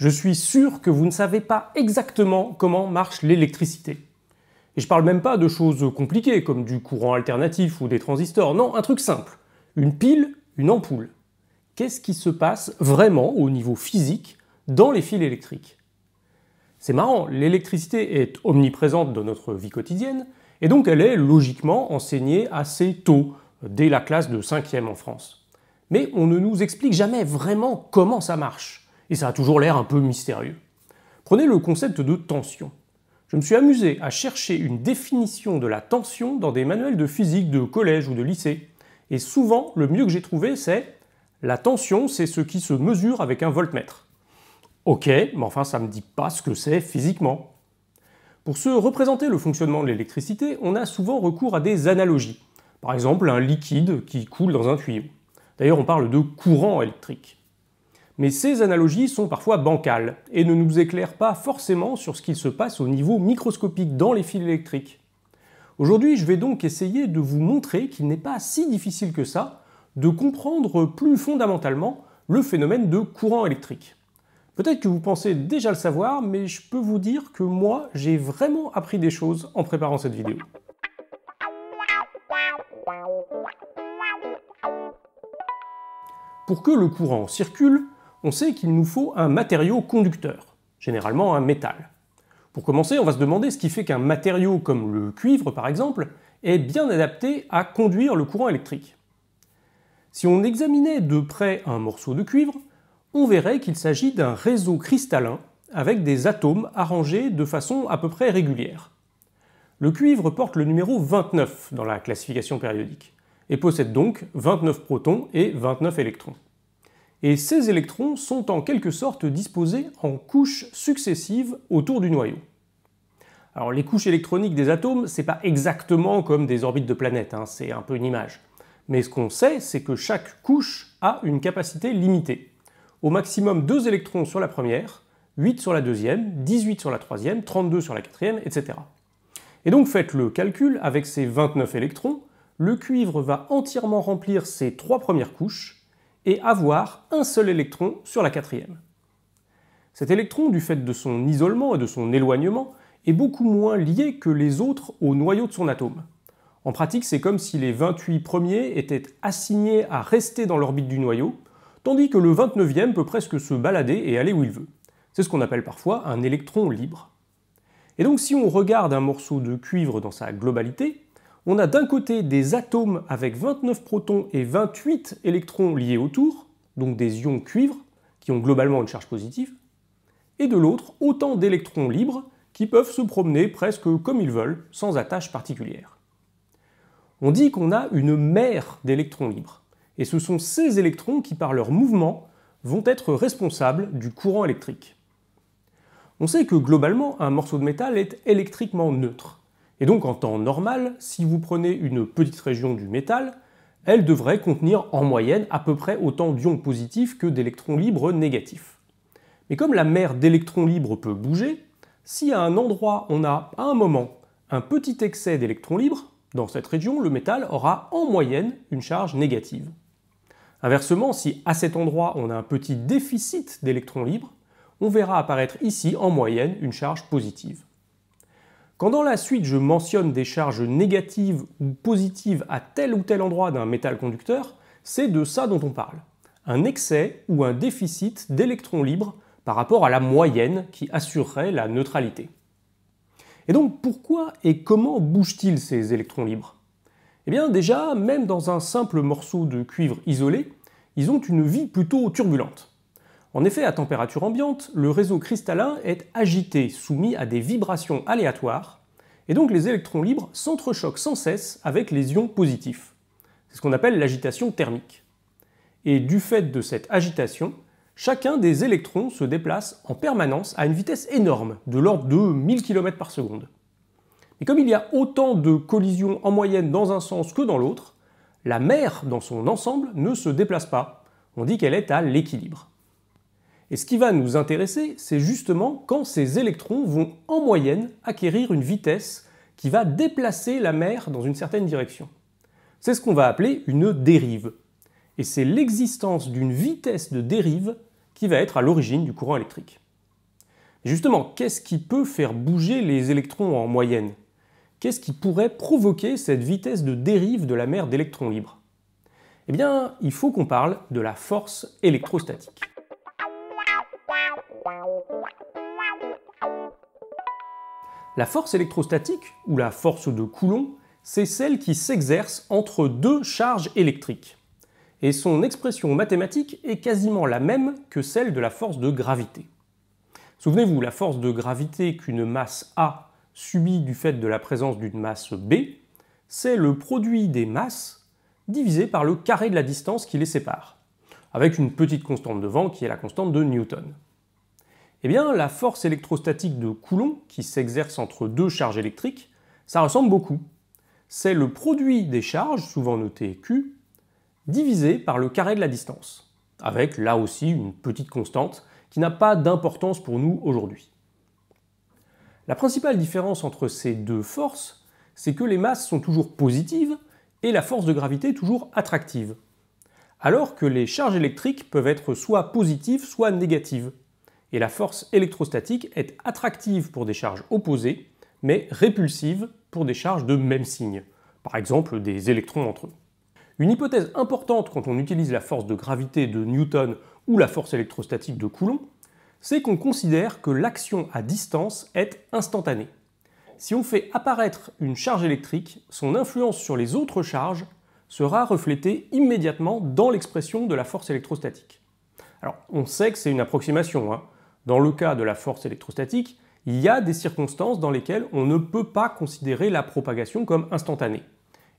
je suis sûr que vous ne savez pas exactement comment marche l'électricité. Et je parle même pas de choses compliquées comme du courant alternatif ou des transistors, non, un truc simple. Une pile, une ampoule. Qu'est-ce qui se passe vraiment au niveau physique dans les fils électriques C'est marrant, l'électricité est omniprésente dans notre vie quotidienne, et donc elle est logiquement enseignée assez tôt, dès la classe de 5e en France. Mais on ne nous explique jamais vraiment comment ça marche et ça a toujours l'air un peu mystérieux. Prenez le concept de tension. Je me suis amusé à chercher une définition de la tension dans des manuels de physique de collège ou de lycée, et souvent le mieux que j'ai trouvé c'est la tension c'est ce qui se mesure avec un voltmètre. Ok, mais enfin ça ne me dit pas ce que c'est physiquement. Pour se représenter le fonctionnement de l'électricité, on a souvent recours à des analogies. Par exemple, un liquide qui coule dans un tuyau. D'ailleurs, on parle de courant électrique mais ces analogies sont parfois bancales et ne nous éclairent pas forcément sur ce qu'il se passe au niveau microscopique dans les fils électriques. Aujourd'hui, je vais donc essayer de vous montrer qu'il n'est pas si difficile que ça de comprendre plus fondamentalement le phénomène de courant électrique. Peut-être que vous pensez déjà le savoir, mais je peux vous dire que moi, j'ai vraiment appris des choses en préparant cette vidéo. Pour que le courant circule, on sait qu'il nous faut un matériau conducteur, généralement un métal. Pour commencer, on va se demander ce qui fait qu'un matériau comme le cuivre, par exemple, est bien adapté à conduire le courant électrique. Si on examinait de près un morceau de cuivre, on verrait qu'il s'agit d'un réseau cristallin avec des atomes arrangés de façon à peu près régulière. Le cuivre porte le numéro 29 dans la classification périodique et possède donc 29 protons et 29 électrons et ces électrons sont en quelque sorte disposés en couches successives autour du noyau. Alors les couches électroniques des atomes, c'est pas exactement comme des orbites de planètes, hein, c'est un peu une image. Mais ce qu'on sait, c'est que chaque couche a une capacité limitée. Au maximum 2 électrons sur la première, 8 sur la deuxième, 18 sur la troisième, 32 sur la quatrième, etc. Et donc faites le calcul, avec ces 29 électrons, le cuivre va entièrement remplir ses trois premières couches, et avoir un seul électron sur la quatrième. Cet électron, du fait de son isolement et de son éloignement, est beaucoup moins lié que les autres au noyau de son atome. En pratique, c'est comme si les 28 premiers étaient assignés à rester dans l'orbite du noyau, tandis que le 29e peut presque se balader et aller où il veut. C'est ce qu'on appelle parfois un électron libre. Et donc si on regarde un morceau de cuivre dans sa globalité, on a d'un côté des atomes avec 29 protons et 28 électrons liés autour, donc des ions cuivre, qui ont globalement une charge positive, et de l'autre autant d'électrons libres qui peuvent se promener presque comme ils veulent, sans attache particulière. On dit qu'on a une mer d'électrons libres, et ce sont ces électrons qui, par leur mouvement, vont être responsables du courant électrique. On sait que globalement, un morceau de métal est électriquement neutre, et donc en temps normal, si vous prenez une petite région du métal, elle devrait contenir en moyenne à peu près autant d'ions positifs que d'électrons libres négatifs. Mais comme la mer d'électrons libres peut bouger, si à un endroit on a à un moment un petit excès d'électrons libres, dans cette région, le métal aura en moyenne une charge négative. Inversement, si à cet endroit on a un petit déficit d'électrons libres, on verra apparaître ici en moyenne une charge positive. Quand dans la suite je mentionne des charges négatives ou positives à tel ou tel endroit d'un métal conducteur, c'est de ça dont on parle. Un excès ou un déficit d'électrons libres par rapport à la moyenne qui assurerait la neutralité. Et donc pourquoi et comment bougent-ils ces électrons libres Eh bien déjà, même dans un simple morceau de cuivre isolé, ils ont une vie plutôt turbulente. En effet, à température ambiante, le réseau cristallin est agité, soumis à des vibrations aléatoires, et donc les électrons libres s'entrechoquent sans cesse avec les ions positifs. C'est ce qu'on appelle l'agitation thermique. Et du fait de cette agitation, chacun des électrons se déplace en permanence à une vitesse énorme, de l'ordre de 1000 km par seconde. Mais comme il y a autant de collisions en moyenne dans un sens que dans l'autre, la mer dans son ensemble ne se déplace pas. On dit qu'elle est à l'équilibre. Et ce qui va nous intéresser, c'est justement quand ces électrons vont en moyenne acquérir une vitesse qui va déplacer la mer dans une certaine direction. C'est ce qu'on va appeler une dérive. Et c'est l'existence d'une vitesse de dérive qui va être à l'origine du courant électrique. Justement, qu'est-ce qui peut faire bouger les électrons en moyenne Qu'est-ce qui pourrait provoquer cette vitesse de dérive de la mer d'électrons libres Eh bien, il faut qu'on parle de la force électrostatique. La force électrostatique, ou la force de Coulomb, c'est celle qui s'exerce entre deux charges électriques. Et son expression mathématique est quasiment la même que celle de la force de gravité. Souvenez-vous, la force de gravité qu'une masse A subit du fait de la présence d'une masse B, c'est le produit des masses divisé par le carré de la distance qui les sépare, avec une petite constante devant qui est la constante de Newton. Eh bien, la force électrostatique de Coulomb, qui s'exerce entre deux charges électriques, ça ressemble beaucoup. C'est le produit des charges, souvent noté Q, divisé par le carré de la distance, avec là aussi une petite constante qui n'a pas d'importance pour nous aujourd'hui. La principale différence entre ces deux forces, c'est que les masses sont toujours positives et la force de gravité toujours attractive, alors que les charges électriques peuvent être soit positives, soit négatives et la force électrostatique est attractive pour des charges opposées, mais répulsive pour des charges de même signe, par exemple des électrons entre eux. Une hypothèse importante quand on utilise la force de gravité de Newton ou la force électrostatique de Coulomb, c'est qu'on considère que l'action à distance est instantanée. Si on fait apparaître une charge électrique, son influence sur les autres charges sera reflétée immédiatement dans l'expression de la force électrostatique. Alors, on sait que c'est une approximation, hein. Dans le cas de la force électrostatique, il y a des circonstances dans lesquelles on ne peut pas considérer la propagation comme instantanée.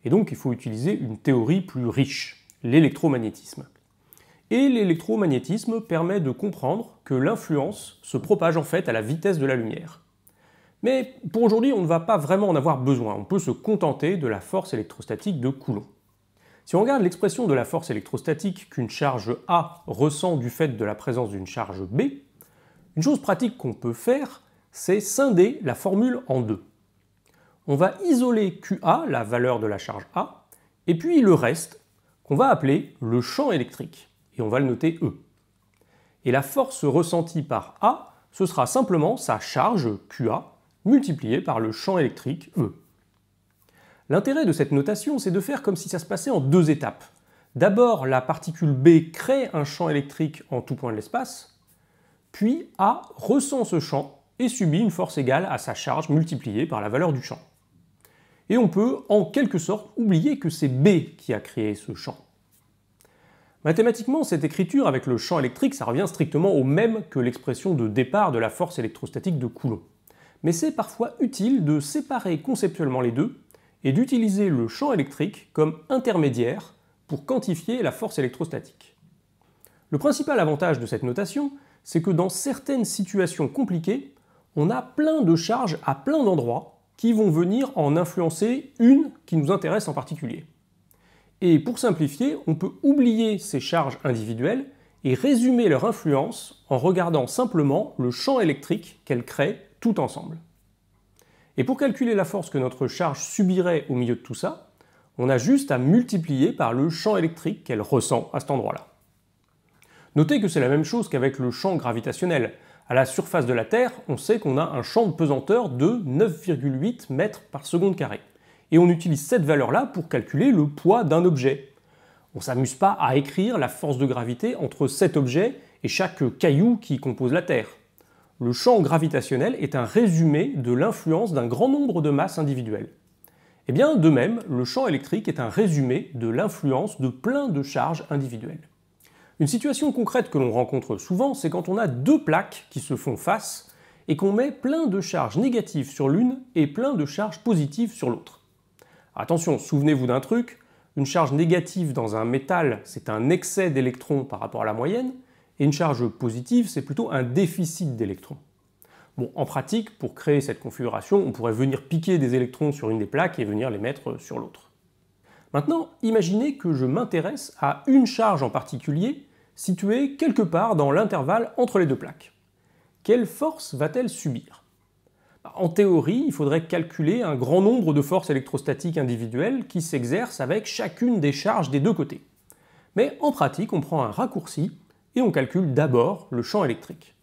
Et donc il faut utiliser une théorie plus riche, l'électromagnétisme. Et l'électromagnétisme permet de comprendre que l'influence se propage en fait à la vitesse de la lumière. Mais pour aujourd'hui, on ne va pas vraiment en avoir besoin, on peut se contenter de la force électrostatique de Coulomb. Si on regarde l'expression de la force électrostatique qu'une charge A ressent du fait de la présence d'une charge B, une chose pratique qu'on peut faire, c'est scinder la formule en deux. On va isoler QA, la valeur de la charge A, et puis le reste, qu'on va appeler le champ électrique, et on va le noter E. Et la force ressentie par A, ce sera simplement sa charge QA multipliée par le champ électrique E. L'intérêt de cette notation, c'est de faire comme si ça se passait en deux étapes. D'abord, la particule B crée un champ électrique en tout point de l'espace, puis A ressent ce champ et subit une force égale à sa charge multipliée par la valeur du champ. Et on peut en quelque sorte oublier que c'est B qui a créé ce champ. Mathématiquement, cette écriture avec le champ électrique, ça revient strictement au même que l'expression de départ de la force électrostatique de Coulomb. Mais c'est parfois utile de séparer conceptuellement les deux et d'utiliser le champ électrique comme intermédiaire pour quantifier la force électrostatique. Le principal avantage de cette notation, c'est que dans certaines situations compliquées, on a plein de charges à plein d'endroits qui vont venir en influencer une qui nous intéresse en particulier. Et pour simplifier, on peut oublier ces charges individuelles et résumer leur influence en regardant simplement le champ électrique qu'elles créent tout ensemble. Et pour calculer la force que notre charge subirait au milieu de tout ça, on a juste à multiplier par le champ électrique qu'elle ressent à cet endroit-là. Notez que c'est la même chose qu'avec le champ gravitationnel. À la surface de la Terre, on sait qu'on a un champ de pesanteur de 9,8 mètres par seconde carré. Et on utilise cette valeur-là pour calculer le poids d'un objet. On s'amuse pas à écrire la force de gravité entre cet objet et chaque caillou qui compose la Terre. Le champ gravitationnel est un résumé de l'influence d'un grand nombre de masses individuelles. Eh bien, de même, le champ électrique est un résumé de l'influence de plein de charges individuelles. Une situation concrète que l'on rencontre souvent, c'est quand on a deux plaques qui se font face et qu'on met plein de charges négatives sur l'une et plein de charges positives sur l'autre. Attention, souvenez-vous d'un truc, une charge négative dans un métal, c'est un excès d'électrons par rapport à la moyenne, et une charge positive, c'est plutôt un déficit d'électrons. Bon, en pratique, pour créer cette configuration, on pourrait venir piquer des électrons sur une des plaques et venir les mettre sur l'autre. Maintenant, imaginez que je m'intéresse à une charge en particulier située quelque part dans l'intervalle entre les deux plaques. Quelle force va-t-elle subir bah, En théorie, il faudrait calculer un grand nombre de forces électrostatiques individuelles qui s'exercent avec chacune des charges des deux côtés. Mais en pratique, on prend un raccourci et on calcule d'abord le champ électrique.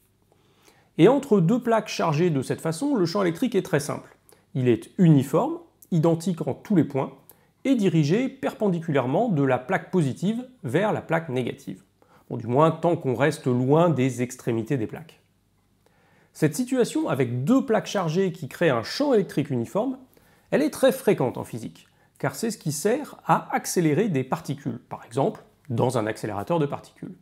Et entre deux plaques chargées de cette façon, le champ électrique est très simple. Il est uniforme, identique en tous les points, et dirigé perpendiculairement de la plaque positive vers la plaque négative ou du moins tant qu'on reste loin des extrémités des plaques. Cette situation avec deux plaques chargées qui créent un champ électrique uniforme, elle est très fréquente en physique, car c'est ce qui sert à accélérer des particules, par exemple dans un accélérateur de particules.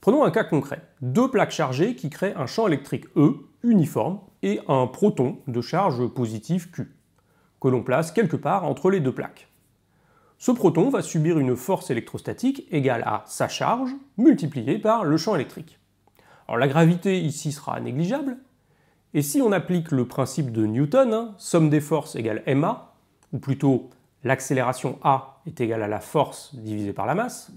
Prenons un cas concret, deux plaques chargées qui créent un champ électrique E uniforme et un proton de charge positive Q, que l'on place quelque part entre les deux plaques. Ce proton va subir une force électrostatique égale à sa charge multipliée par le champ électrique. Alors la gravité ici sera négligeable, et si on applique le principe de Newton, hein, somme des forces égale ma, ou plutôt l'accélération a est égale à la force divisée par la masse,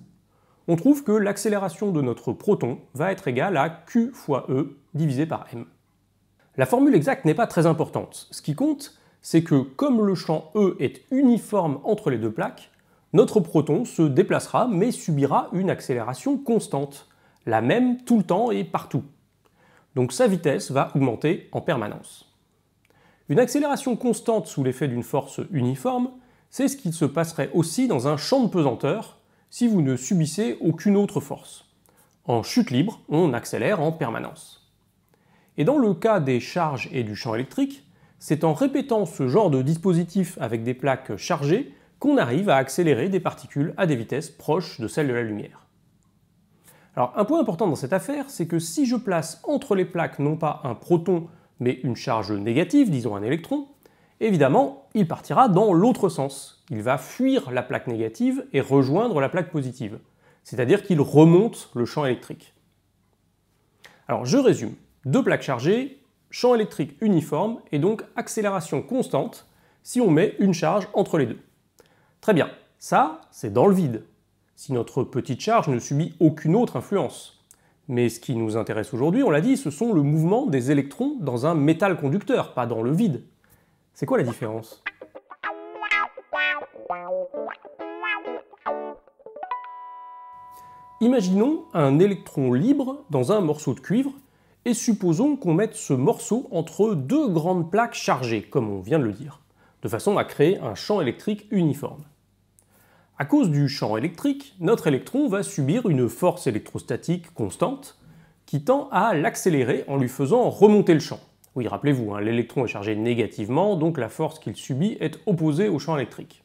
on trouve que l'accélération de notre proton va être égale à q fois e divisé par m. La formule exacte n'est pas très importante. Ce qui compte, c'est que comme le champ E est uniforme entre les deux plaques, notre proton se déplacera mais subira une accélération constante, la même tout le temps et partout. Donc sa vitesse va augmenter en permanence. Une accélération constante sous l'effet d'une force uniforme, c'est ce qui se passerait aussi dans un champ de pesanteur si vous ne subissez aucune autre force. En chute libre, on accélère en permanence. Et dans le cas des charges et du champ électrique, c'est en répétant ce genre de dispositif avec des plaques chargées qu'on arrive à accélérer des particules à des vitesses proches de celles de la lumière. Alors un point important dans cette affaire, c'est que si je place entre les plaques non pas un proton, mais une charge négative, disons un électron, évidemment, il partira dans l'autre sens. Il va fuir la plaque négative et rejoindre la plaque positive. C'est-à-dire qu'il remonte le champ électrique. Alors je résume. Deux plaques chargées, champ électrique uniforme et donc accélération constante si on met une charge entre les deux. Très bien, ça, c'est dans le vide, si notre petite charge ne subit aucune autre influence. Mais ce qui nous intéresse aujourd'hui, on l'a dit, ce sont le mouvement des électrons dans un métal conducteur, pas dans le vide. C'est quoi la différence Imaginons un électron libre dans un morceau de cuivre et supposons qu'on mette ce morceau entre deux grandes plaques chargées, comme on vient de le dire de façon à créer un champ électrique uniforme. À cause du champ électrique, notre électron va subir une force électrostatique constante qui tend à l'accélérer en lui faisant remonter le champ. Oui, rappelez-vous, hein, l'électron est chargé négativement, donc la force qu'il subit est opposée au champ électrique.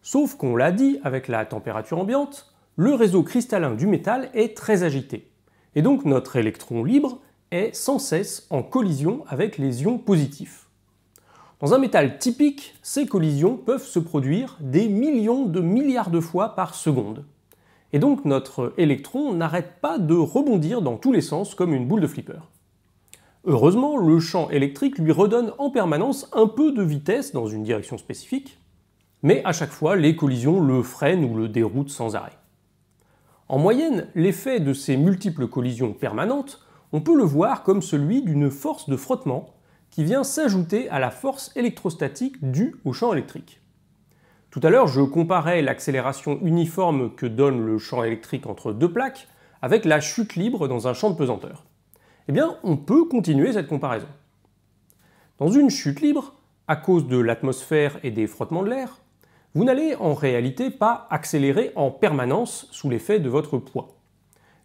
Sauf qu'on l'a dit, avec la température ambiante, le réseau cristallin du métal est très agité. Et donc notre électron libre est sans cesse en collision avec les ions positifs. Dans un métal typique, ces collisions peuvent se produire des millions de milliards de fois par seconde. Et donc notre électron n'arrête pas de rebondir dans tous les sens comme une boule de flipper. Heureusement, le champ électrique lui redonne en permanence un peu de vitesse dans une direction spécifique, mais à chaque fois, les collisions le freinent ou le déroutent sans arrêt. En moyenne, l'effet de ces multiples collisions permanentes, on peut le voir comme celui d'une force de frottement qui vient s'ajouter à la force électrostatique due au champ électrique. Tout à l'heure, je comparais l'accélération uniforme que donne le champ électrique entre deux plaques avec la chute libre dans un champ de pesanteur. Eh bien, on peut continuer cette comparaison. Dans une chute libre, à cause de l'atmosphère et des frottements de l'air, vous n'allez en réalité pas accélérer en permanence sous l'effet de votre poids.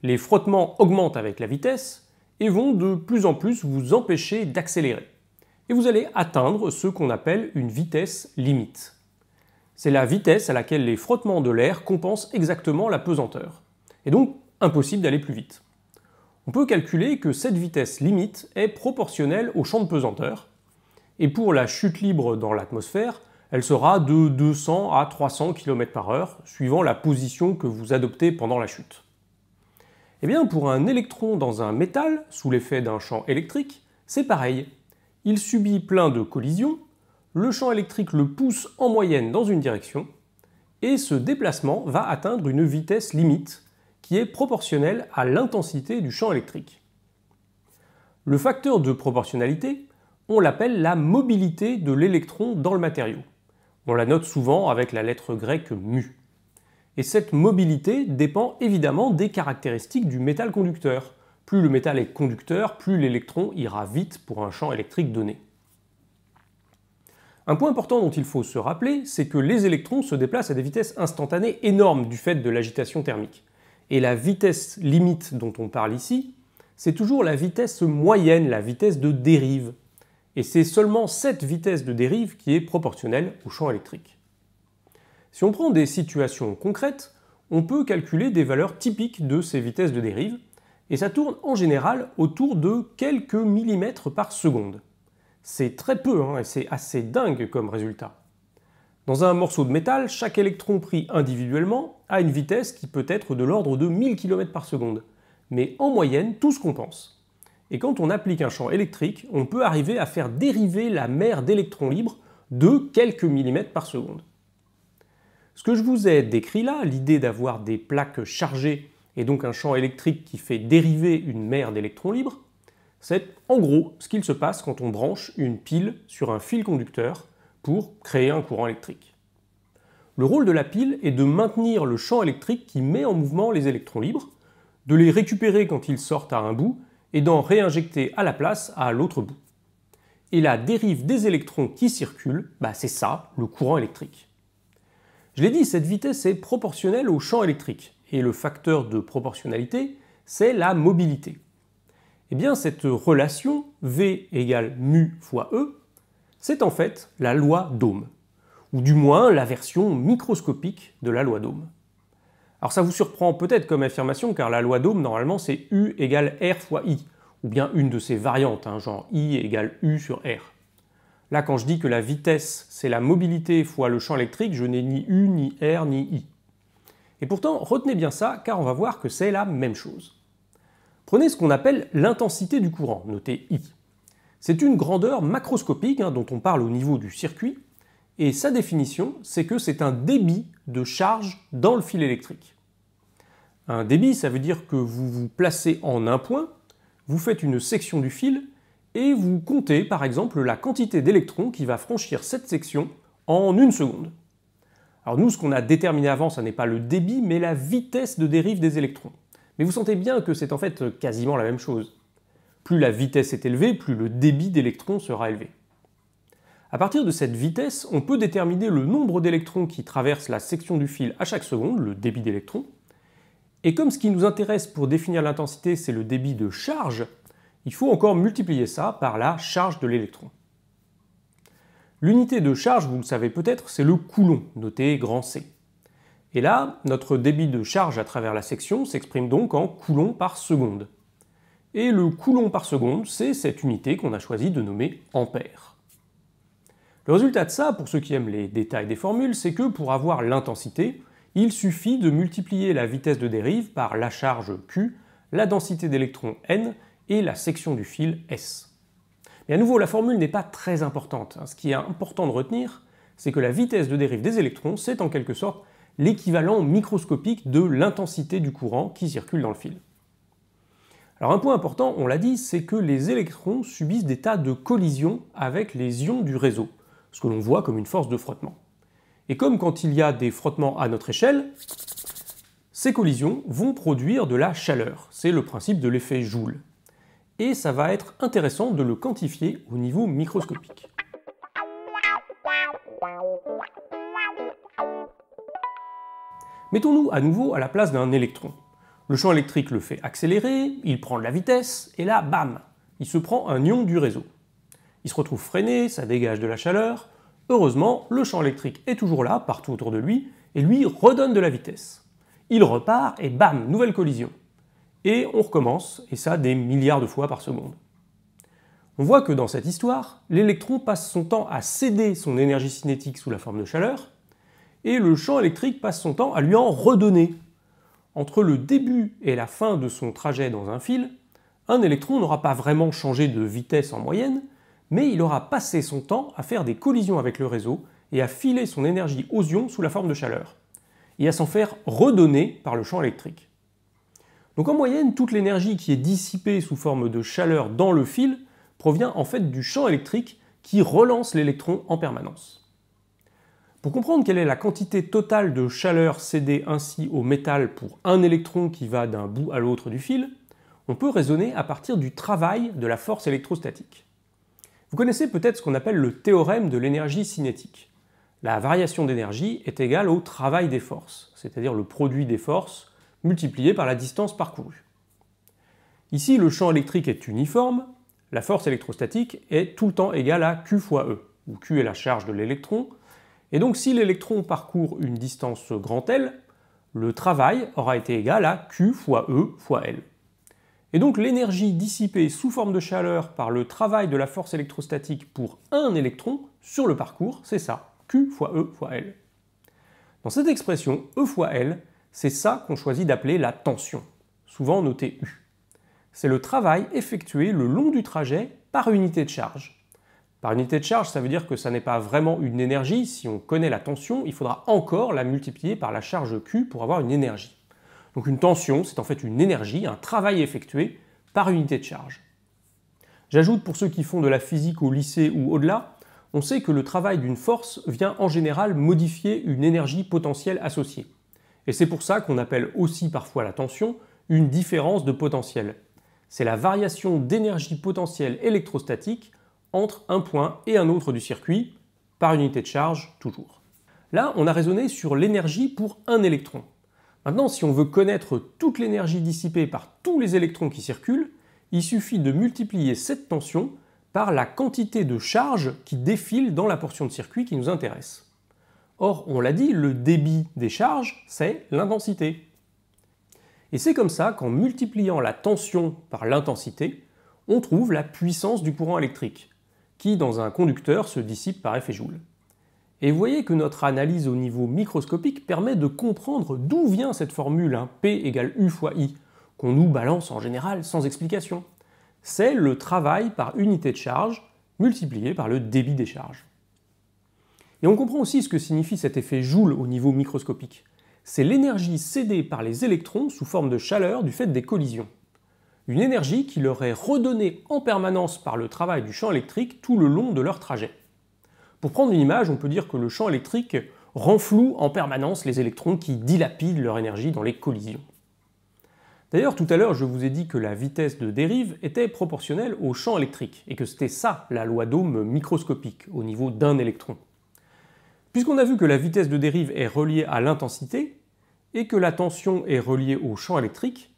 Les frottements augmentent avec la vitesse et vont de plus en plus vous empêcher d'accélérer et vous allez atteindre ce qu'on appelle une vitesse limite. C'est la vitesse à laquelle les frottements de l'air compensent exactement la pesanteur, et donc impossible d'aller plus vite. On peut calculer que cette vitesse limite est proportionnelle au champ de pesanteur, et pour la chute libre dans l'atmosphère, elle sera de 200 à 300 km par heure, suivant la position que vous adoptez pendant la chute. Eh bien, pour un électron dans un métal, sous l'effet d'un champ électrique, c'est pareil il subit plein de collisions, le champ électrique le pousse en moyenne dans une direction, et ce déplacement va atteindre une vitesse limite qui est proportionnelle à l'intensité du champ électrique. Le facteur de proportionnalité, on l'appelle la mobilité de l'électron dans le matériau. On la note souvent avec la lettre grecque mu. Et cette mobilité dépend évidemment des caractéristiques du métal conducteur, plus le métal est conducteur, plus l'électron ira vite pour un champ électrique donné. Un point important dont il faut se rappeler, c'est que les électrons se déplacent à des vitesses instantanées énormes du fait de l'agitation thermique. Et la vitesse limite dont on parle ici, c'est toujours la vitesse moyenne, la vitesse de dérive. Et c'est seulement cette vitesse de dérive qui est proportionnelle au champ électrique. Si on prend des situations concrètes, on peut calculer des valeurs typiques de ces vitesses de dérive, et ça tourne en général autour de quelques millimètres par seconde. C'est très peu hein, et c'est assez dingue comme résultat. Dans un morceau de métal, chaque électron pris individuellement a une vitesse qui peut être de l'ordre de 1000 km par seconde, mais en moyenne tout se compense. Et quand on applique un champ électrique, on peut arriver à faire dériver la mer d'électrons libres de quelques millimètres par seconde. Ce que je vous ai décrit là, l'idée d'avoir des plaques chargées et donc un champ électrique qui fait dériver une mer d'électrons libres, c'est en gros ce qu'il se passe quand on branche une pile sur un fil conducteur pour créer un courant électrique. Le rôle de la pile est de maintenir le champ électrique qui met en mouvement les électrons libres, de les récupérer quand ils sortent à un bout et d'en réinjecter à la place à l'autre bout. Et la dérive des électrons qui circulent, bah c'est ça, le courant électrique. Je l'ai dit, cette vitesse est proportionnelle au champ électrique et le facteur de proportionnalité, c'est la mobilité. Et eh bien, cette relation V égale mu fois E, c'est en fait la loi d'Ohm, ou du moins la version microscopique de la loi d'Ohm. Alors ça vous surprend peut-être comme affirmation, car la loi d'Ohm, normalement, c'est U égale R fois I, ou bien une de ses variantes, hein, genre I égale U sur R. Là, quand je dis que la vitesse, c'est la mobilité fois le champ électrique, je n'ai ni U, ni R, ni I. Et pourtant, retenez bien ça, car on va voir que c'est la même chose. Prenez ce qu'on appelle l'intensité du courant, noté I. C'est une grandeur macroscopique hein, dont on parle au niveau du circuit, et sa définition, c'est que c'est un débit de charge dans le fil électrique. Un débit, ça veut dire que vous vous placez en un point, vous faites une section du fil, et vous comptez par exemple la quantité d'électrons qui va franchir cette section en une seconde. Alors nous, ce qu'on a déterminé avant, ce n'est pas le débit, mais la vitesse de dérive des électrons. Mais vous sentez bien que c'est en fait quasiment la même chose. Plus la vitesse est élevée, plus le débit d'électrons sera élevé. À partir de cette vitesse, on peut déterminer le nombre d'électrons qui traversent la section du fil à chaque seconde, le débit d'électrons. Et comme ce qui nous intéresse pour définir l'intensité, c'est le débit de charge, il faut encore multiplier ça par la charge de l'électron. L'unité de charge, vous le savez peut-être, c'est le coulomb, noté grand C. Et là, notre débit de charge à travers la section s'exprime donc en coulomb par seconde. Et le coulomb par seconde, c'est cette unité qu'on a choisi de nommer ampère. Le résultat de ça, pour ceux qui aiment les détails des formules, c'est que pour avoir l'intensité, il suffit de multiplier la vitesse de dérive par la charge Q, la densité d'électrons N et la section du fil S. Et à nouveau, la formule n'est pas très importante. Hein. Ce qui est important de retenir, c'est que la vitesse de dérive des électrons, c'est en quelque sorte l'équivalent microscopique de l'intensité du courant qui circule dans le fil. Alors un point important, on l'a dit, c'est que les électrons subissent des tas de collisions avec les ions du réseau, ce que l'on voit comme une force de frottement. Et comme quand il y a des frottements à notre échelle, ces collisions vont produire de la chaleur. C'est le principe de l'effet Joule et ça va être intéressant de le quantifier au niveau microscopique. Mettons-nous à nouveau à la place d'un électron. Le champ électrique le fait accélérer, il prend de la vitesse, et là, bam, il se prend un ion du réseau. Il se retrouve freiné, ça dégage de la chaleur. Heureusement, le champ électrique est toujours là, partout autour de lui, et lui redonne de la vitesse. Il repart, et bam, nouvelle collision et on recommence, et ça des milliards de fois par seconde. On voit que dans cette histoire, l'électron passe son temps à céder son énergie cinétique sous la forme de chaleur, et le champ électrique passe son temps à lui en redonner. Entre le début et la fin de son trajet dans un fil, un électron n'aura pas vraiment changé de vitesse en moyenne, mais il aura passé son temps à faire des collisions avec le réseau et à filer son énergie aux ions sous la forme de chaleur, et à s'en faire redonner par le champ électrique. Donc en moyenne, toute l'énergie qui est dissipée sous forme de chaleur dans le fil provient en fait du champ électrique qui relance l'électron en permanence. Pour comprendre quelle est la quantité totale de chaleur cédée ainsi au métal pour un électron qui va d'un bout à l'autre du fil, on peut raisonner à partir du travail de la force électrostatique. Vous connaissez peut-être ce qu'on appelle le théorème de l'énergie cinétique. La variation d'énergie est égale au travail des forces, c'est-à-dire le produit des forces multiplié par la distance parcourue. Ici, le champ électrique est uniforme, la force électrostatique est tout le temps égale à Q fois E, où Q est la charge de l'électron, et donc si l'électron parcourt une distance grand L, le travail aura été égal à Q fois E fois L. Et donc l'énergie dissipée sous forme de chaleur par le travail de la force électrostatique pour un électron sur le parcours, c'est ça, Q fois E fois L. Dans cette expression, E fois L, c'est ça qu'on choisit d'appeler la tension, souvent notée U. C'est le travail effectué le long du trajet par unité de charge. Par unité de charge, ça veut dire que ça n'est pas vraiment une énergie. Si on connaît la tension, il faudra encore la multiplier par la charge Q pour avoir une énergie. Donc une tension, c'est en fait une énergie, un travail effectué par unité de charge. J'ajoute pour ceux qui font de la physique au lycée ou au-delà, on sait que le travail d'une force vient en général modifier une énergie potentielle associée. Et c'est pour ça qu'on appelle aussi parfois la tension une différence de potentiel. C'est la variation d'énergie potentielle électrostatique entre un point et un autre du circuit, par unité de charge toujours. Là, on a raisonné sur l'énergie pour un électron. Maintenant, si on veut connaître toute l'énergie dissipée par tous les électrons qui circulent, il suffit de multiplier cette tension par la quantité de charge qui défile dans la portion de circuit qui nous intéresse. Or, on l'a dit, le débit des charges, c'est l'intensité. Et c'est comme ça qu'en multipliant la tension par l'intensité, on trouve la puissance du courant électrique, qui dans un conducteur se dissipe par effet Joule. Et vous voyez que notre analyse au niveau microscopique permet de comprendre d'où vient cette formule hein, P égale U fois I, qu'on nous balance en général sans explication. C'est le travail par unité de charge multiplié par le débit des charges. Et on comprend aussi ce que signifie cet effet Joule au niveau microscopique. C'est l'énergie cédée par les électrons sous forme de chaleur du fait des collisions. Une énergie qui leur est redonnée en permanence par le travail du champ électrique tout le long de leur trajet. Pour prendre une image, on peut dire que le champ électrique renfloue en permanence les électrons qui dilapident leur énergie dans les collisions. D'ailleurs, tout à l'heure, je vous ai dit que la vitesse de dérive était proportionnelle au champ électrique, et que c'était ça la loi d'Ohm microscopique au niveau d'un électron. Puisqu'on a vu que la vitesse de dérive est reliée à l'intensité et que la tension est reliée au champ électrique,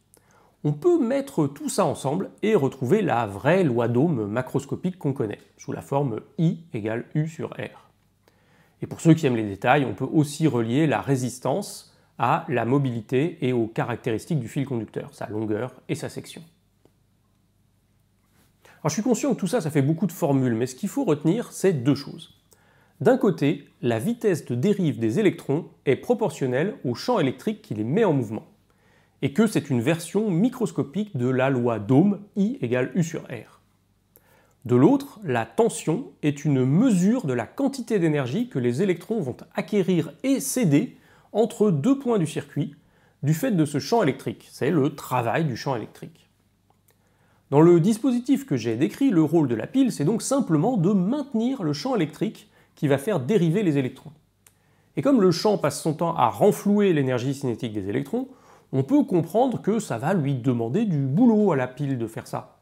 on peut mettre tout ça ensemble et retrouver la vraie loi d'Ohm macroscopique qu'on connaît, sous la forme I égale U sur R. Et pour ceux qui aiment les détails, on peut aussi relier la résistance à la mobilité et aux caractéristiques du fil conducteur, sa longueur et sa section. Alors je suis conscient que tout ça, ça fait beaucoup de formules, mais ce qu'il faut retenir, c'est deux choses. D'un côté, la vitesse de dérive des électrons est proportionnelle au champ électrique qui les met en mouvement, et que c'est une version microscopique de la loi d'Ohm, I égale U sur R. De l'autre, la tension est une mesure de la quantité d'énergie que les électrons vont acquérir et céder entre deux points du circuit du fait de ce champ électrique. C'est le travail du champ électrique. Dans le dispositif que j'ai décrit, le rôle de la pile, c'est donc simplement de maintenir le champ électrique qui va faire dériver les électrons. Et comme le champ passe son temps à renflouer l'énergie cinétique des électrons, on peut comprendre que ça va lui demander du boulot à la pile de faire ça.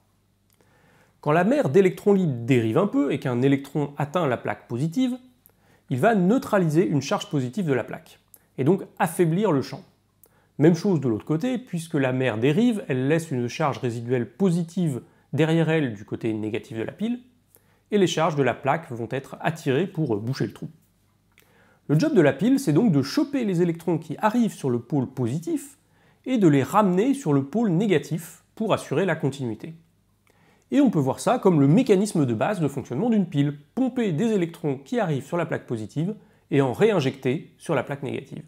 Quand la mer d'électrons libres dérive un peu et qu'un électron atteint la plaque positive, il va neutraliser une charge positive de la plaque, et donc affaiblir le champ. Même chose de l'autre côté, puisque la mer dérive, elle laisse une charge résiduelle positive derrière elle du côté négatif de la pile, et les charges de la plaque vont être attirées pour euh, boucher le trou. Le job de la pile, c'est donc de choper les électrons qui arrivent sur le pôle positif et de les ramener sur le pôle négatif pour assurer la continuité. Et on peut voir ça comme le mécanisme de base de fonctionnement d'une pile, pomper des électrons qui arrivent sur la plaque positive et en réinjecter sur la plaque négative.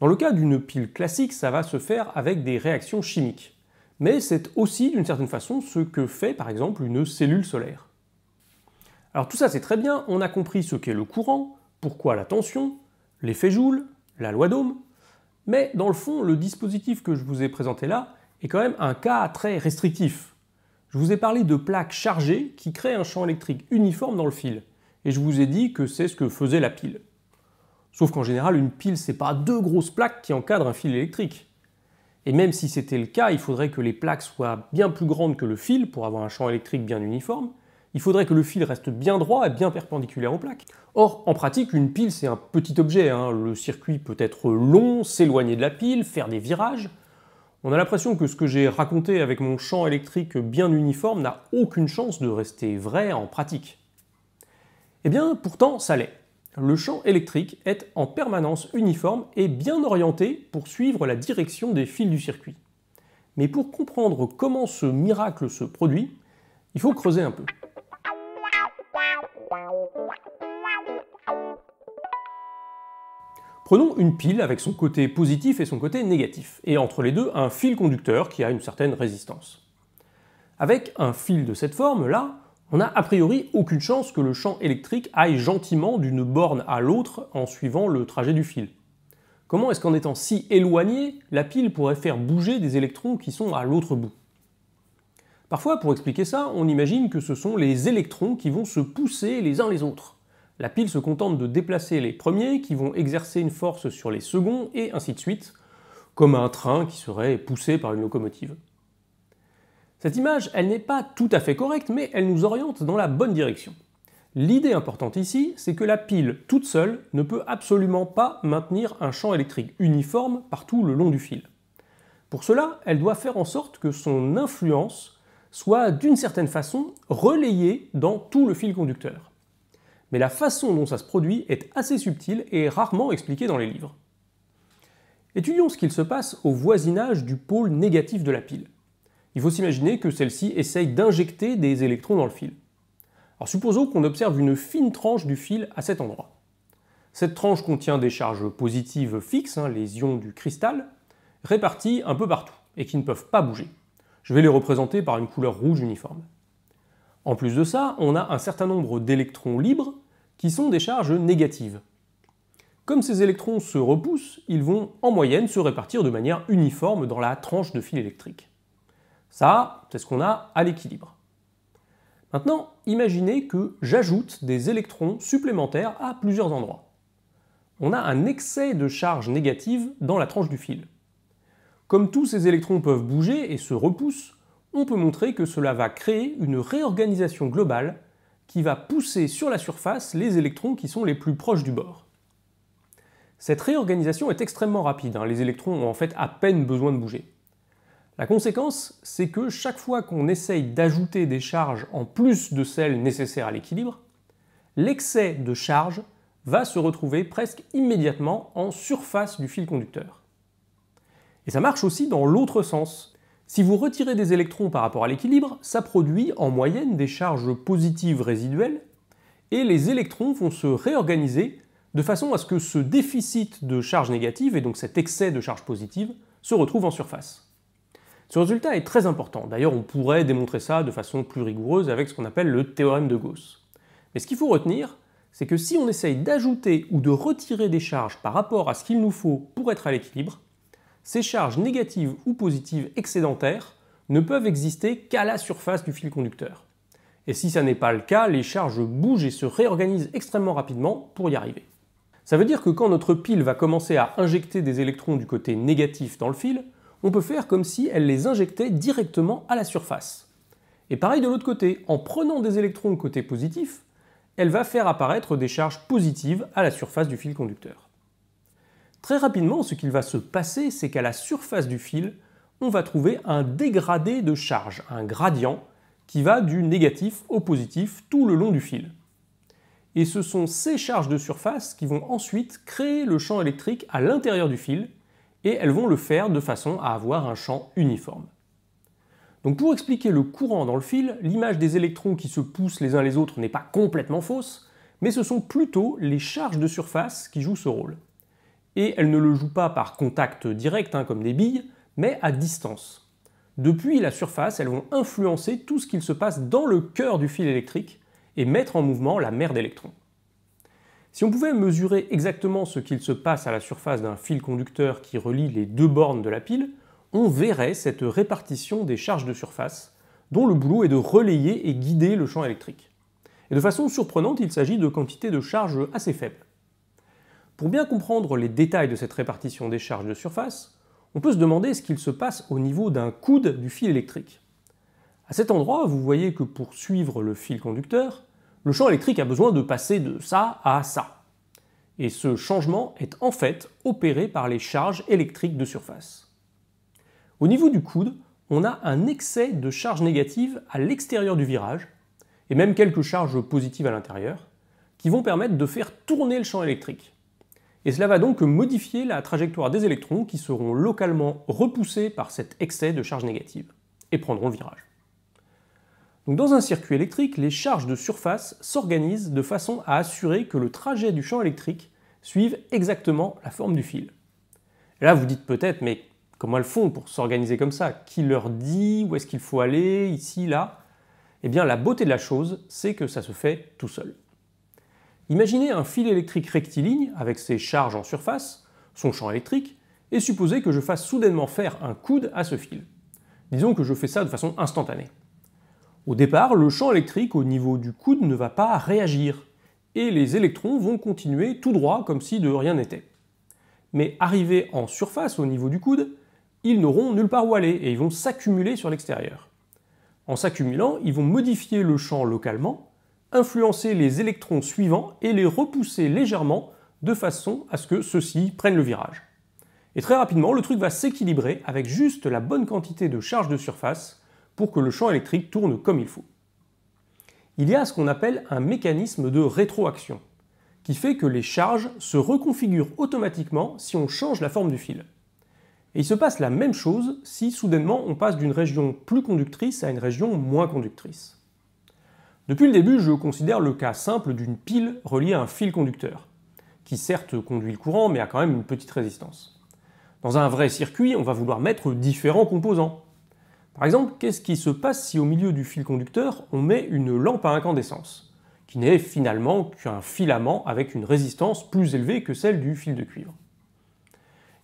Dans le cas d'une pile classique, ça va se faire avec des réactions chimiques. Mais c'est aussi d'une certaine façon ce que fait par exemple une cellule solaire. Alors tout ça c'est très bien, on a compris ce qu'est le courant, pourquoi la tension, l'effet Joule, la loi d'Ohm, mais dans le fond le dispositif que je vous ai présenté là est quand même un cas très restrictif. Je vous ai parlé de plaques chargées qui créent un champ électrique uniforme dans le fil, et je vous ai dit que c'est ce que faisait la pile. Sauf qu'en général, une pile, c'est pas deux grosses plaques qui encadrent un fil électrique. Et même si c'était le cas, il faudrait que les plaques soient bien plus grandes que le fil pour avoir un champ électrique bien uniforme, il faudrait que le fil reste bien droit et bien perpendiculaire aux plaques. Or, en pratique, une pile, c'est un petit objet. Hein. Le circuit peut être long, s'éloigner de la pile, faire des virages. On a l'impression que ce que j'ai raconté avec mon champ électrique bien uniforme n'a aucune chance de rester vrai en pratique. Eh bien, pourtant, ça l'est. Le champ électrique est en permanence uniforme et bien orienté pour suivre la direction des fils du circuit. Mais pour comprendre comment ce miracle se produit, il faut creuser un peu. Prenons une pile avec son côté positif et son côté négatif, et entre les deux un fil conducteur qui a une certaine résistance. Avec un fil de cette forme-là, on n'a a priori aucune chance que le champ électrique aille gentiment d'une borne à l'autre en suivant le trajet du fil. Comment est-ce qu'en étant si éloigné, la pile pourrait faire bouger des électrons qui sont à l'autre bout Parfois, pour expliquer ça, on imagine que ce sont les électrons qui vont se pousser les uns les autres. La pile se contente de déplacer les premiers qui vont exercer une force sur les seconds et ainsi de suite, comme un train qui serait poussé par une locomotive. Cette image, elle n'est pas tout à fait correcte, mais elle nous oriente dans la bonne direction. L'idée importante ici, c'est que la pile toute seule ne peut absolument pas maintenir un champ électrique uniforme partout le long du fil. Pour cela, elle doit faire en sorte que son influence soit d'une certaine façon relayée dans tout le fil conducteur. Mais la façon dont ça se produit est assez subtile et rarement expliquée dans les livres. Étudions ce qu'il se passe au voisinage du pôle négatif de la pile. Il faut s'imaginer que celle-ci essaye d'injecter des électrons dans le fil. Alors supposons qu'on observe une fine tranche du fil à cet endroit. Cette tranche contient des charges positives fixes, hein, les ions du cristal, réparties un peu partout et qui ne peuvent pas bouger je vais les représenter par une couleur rouge uniforme. En plus de ça, on a un certain nombre d'électrons libres qui sont des charges négatives. Comme ces électrons se repoussent, ils vont en moyenne se répartir de manière uniforme dans la tranche de fil électrique. Ça, c'est ce qu'on a à l'équilibre. Maintenant, imaginez que j'ajoute des électrons supplémentaires à plusieurs endroits. On a un excès de charge négative dans la tranche du fil. Comme tous ces électrons peuvent bouger et se repoussent, on peut montrer que cela va créer une réorganisation globale qui va pousser sur la surface les électrons qui sont les plus proches du bord. Cette réorganisation est extrêmement rapide, hein. les électrons ont en fait à peine besoin de bouger. La conséquence, c'est que chaque fois qu'on essaye d'ajouter des charges en plus de celles nécessaires à l'équilibre, l'excès de charge va se retrouver presque immédiatement en surface du fil conducteur. Et ça marche aussi dans l'autre sens. Si vous retirez des électrons par rapport à l'équilibre, ça produit en moyenne des charges positives résiduelles, et les électrons vont se réorganiser de façon à ce que ce déficit de charge négative, et donc cet excès de charges positive, se retrouve en surface. Ce résultat est très important, d'ailleurs on pourrait démontrer ça de façon plus rigoureuse avec ce qu'on appelle le théorème de Gauss. Mais ce qu'il faut retenir, c'est que si on essaye d'ajouter ou de retirer des charges par rapport à ce qu'il nous faut pour être à l'équilibre, ces charges négatives ou positives excédentaires ne peuvent exister qu'à la surface du fil conducteur. Et si ça n'est pas le cas, les charges bougent et se réorganisent extrêmement rapidement pour y arriver. Ça veut dire que quand notre pile va commencer à injecter des électrons du côté négatif dans le fil, on peut faire comme si elle les injectait directement à la surface. Et pareil de l'autre côté, en prenant des électrons côté positif, elle va faire apparaître des charges positives à la surface du fil conducteur. Très rapidement, ce qu'il va se passer, c'est qu'à la surface du fil, on va trouver un dégradé de charge, un gradient, qui va du négatif au positif tout le long du fil. Et ce sont ces charges de surface qui vont ensuite créer le champ électrique à l'intérieur du fil, et elles vont le faire de façon à avoir un champ uniforme. Donc pour expliquer le courant dans le fil, l'image des électrons qui se poussent les uns les autres n'est pas complètement fausse, mais ce sont plutôt les charges de surface qui jouent ce rôle et elle ne le joue pas par contact direct, hein, comme des billes, mais à distance. Depuis la surface, elles vont influencer tout ce qu'il se passe dans le cœur du fil électrique et mettre en mouvement la mer d'électrons. Si on pouvait mesurer exactement ce qu'il se passe à la surface d'un fil conducteur qui relie les deux bornes de la pile, on verrait cette répartition des charges de surface, dont le boulot est de relayer et guider le champ électrique. Et de façon surprenante, il s'agit de quantités de charges assez faibles. Pour bien comprendre les détails de cette répartition des charges de surface, on peut se demander ce qu'il se passe au niveau d'un coude du fil électrique. À cet endroit, vous voyez que pour suivre le fil conducteur, le champ électrique a besoin de passer de ça à ça. Et ce changement est en fait opéré par les charges électriques de surface. Au niveau du coude, on a un excès de charges négatives à l'extérieur du virage, et même quelques charges positives à l'intérieur, qui vont permettre de faire tourner le champ électrique. Et cela va donc modifier la trajectoire des électrons qui seront localement repoussés par cet excès de charge négative et prendront le virage. Donc dans un circuit électrique, les charges de surface s'organisent de façon à assurer que le trajet du champ électrique suive exactement la forme du fil. là, vous dites peut-être, mais comment elles font pour s'organiser comme ça Qui leur dit Où est-ce qu'il faut aller Ici, là Eh bien, la beauté de la chose, c'est que ça se fait tout seul. Imaginez un fil électrique rectiligne avec ses charges en surface, son champ électrique, et supposez que je fasse soudainement faire un coude à ce fil. Disons que je fais ça de façon instantanée. Au départ, le champ électrique au niveau du coude ne va pas réagir, et les électrons vont continuer tout droit comme si de rien n'était. Mais arrivés en surface au niveau du coude, ils n'auront nulle part où aller et ils vont s'accumuler sur l'extérieur. En s'accumulant, ils vont modifier le champ localement influencer les électrons suivants et les repousser légèrement de façon à ce que ceux-ci prennent le virage. Et très rapidement, le truc va s'équilibrer avec juste la bonne quantité de charge de surface pour que le champ électrique tourne comme il faut. Il y a ce qu'on appelle un mécanisme de rétroaction, qui fait que les charges se reconfigurent automatiquement si on change la forme du fil. Et il se passe la même chose si soudainement on passe d'une région plus conductrice à une région moins conductrice. Depuis le début, je considère le cas simple d'une pile reliée à un fil conducteur, qui certes conduit le courant, mais a quand même une petite résistance. Dans un vrai circuit, on va vouloir mettre différents composants. Par exemple, qu'est-ce qui se passe si au milieu du fil conducteur, on met une lampe à incandescence, qui n'est finalement qu'un filament avec une résistance plus élevée que celle du fil de cuivre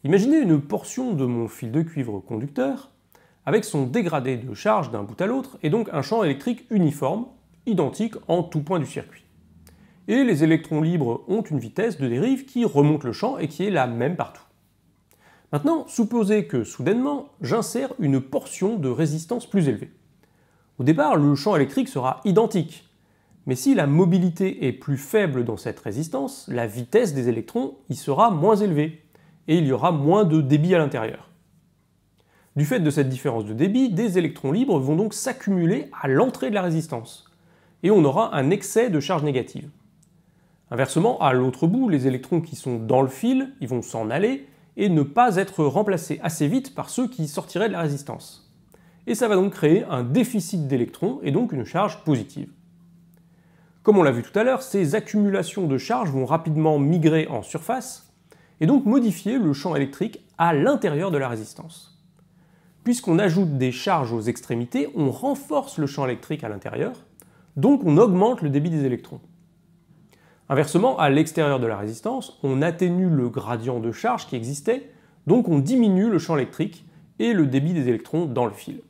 Imaginez une portion de mon fil de cuivre conducteur, avec son dégradé de charge d'un bout à l'autre, et donc un champ électrique uniforme, identiques en tout point du circuit. Et les électrons libres ont une vitesse de dérive qui remonte le champ et qui est la même partout. Maintenant, supposez que soudainement, j'insère une portion de résistance plus élevée. Au départ, le champ électrique sera identique, mais si la mobilité est plus faible dans cette résistance, la vitesse des électrons y sera moins élevée, et il y aura moins de débit à l'intérieur. Du fait de cette différence de débit, des électrons libres vont donc s'accumuler à l'entrée de la résistance, et on aura un excès de charge négative. Inversement, à l'autre bout, les électrons qui sont dans le fil, ils vont s'en aller et ne pas être remplacés assez vite par ceux qui sortiraient de la résistance. Et ça va donc créer un déficit d'électrons et donc une charge positive. Comme on l'a vu tout à l'heure, ces accumulations de charges vont rapidement migrer en surface et donc modifier le champ électrique à l'intérieur de la résistance. Puisqu'on ajoute des charges aux extrémités, on renforce le champ électrique à l'intérieur donc on augmente le débit des électrons. Inversement, à l'extérieur de la résistance, on atténue le gradient de charge qui existait, donc on diminue le champ électrique et le débit des électrons dans le fil.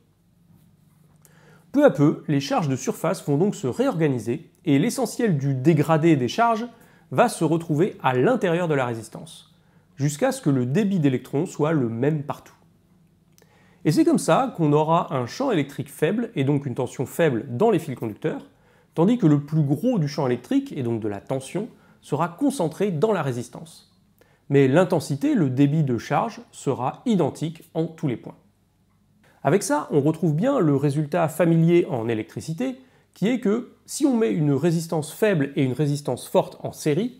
Peu à peu, les charges de surface vont donc se réorganiser et l'essentiel du dégradé des charges va se retrouver à l'intérieur de la résistance, jusqu'à ce que le débit d'électrons soit le même partout. Et c'est comme ça qu'on aura un champ électrique faible et donc une tension faible dans les fils conducteurs, tandis que le plus gros du champ électrique, et donc de la tension, sera concentré dans la résistance. Mais l'intensité, le débit de charge, sera identique en tous les points. Avec ça, on retrouve bien le résultat familier en électricité, qui est que si on met une résistance faible et une résistance forte en série,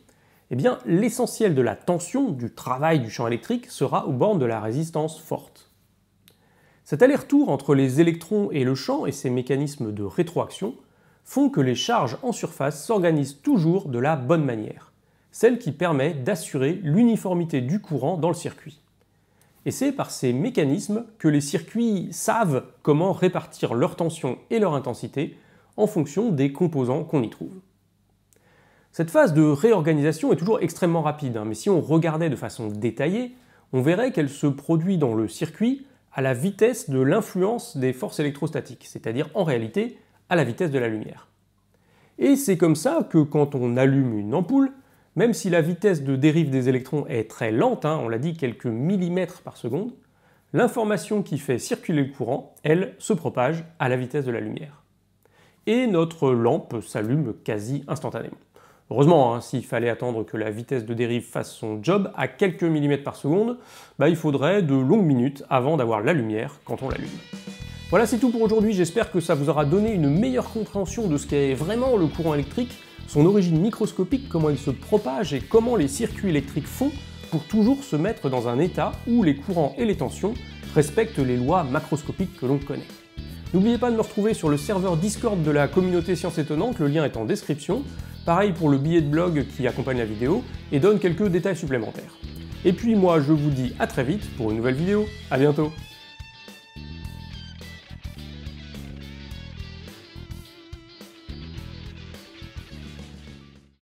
eh bien l'essentiel de la tension, du travail du champ électrique sera aux bornes de la résistance forte. Cet aller-retour entre les électrons et le champ et ses mécanismes de rétroaction font que les charges en surface s'organisent toujours de la bonne manière, celle qui permet d'assurer l'uniformité du courant dans le circuit. Et c'est par ces mécanismes que les circuits savent comment répartir leur tension et leur intensité en fonction des composants qu'on y trouve. Cette phase de réorganisation est toujours extrêmement rapide, hein, mais si on regardait de façon détaillée, on verrait qu'elle se produit dans le circuit à la vitesse de l'influence des forces électrostatiques, c'est-à-dire en réalité à la vitesse de la lumière. Et c'est comme ça que quand on allume une ampoule, même si la vitesse de dérive des électrons est très lente, hein, on l'a dit quelques millimètres par seconde, l'information qui fait circuler le courant, elle, se propage à la vitesse de la lumière. Et notre lampe s'allume quasi instantanément. Heureusement, hein, s'il fallait attendre que la vitesse de dérive fasse son job à quelques millimètres par seconde, bah, il faudrait de longues minutes avant d'avoir la lumière quand on l'allume. Voilà, c'est tout pour aujourd'hui. J'espère que ça vous aura donné une meilleure compréhension de ce qu'est vraiment le courant électrique, son origine microscopique, comment il se propage et comment les circuits électriques font pour toujours se mettre dans un état où les courants et les tensions respectent les lois macroscopiques que l'on connaît. N'oubliez pas de me retrouver sur le serveur Discord de la communauté Sciences Étonnantes. le lien est en description. Pareil pour le billet de blog qui accompagne la vidéo et donne quelques détails supplémentaires. Et puis moi je vous dis à très vite pour une nouvelle vidéo, à bientôt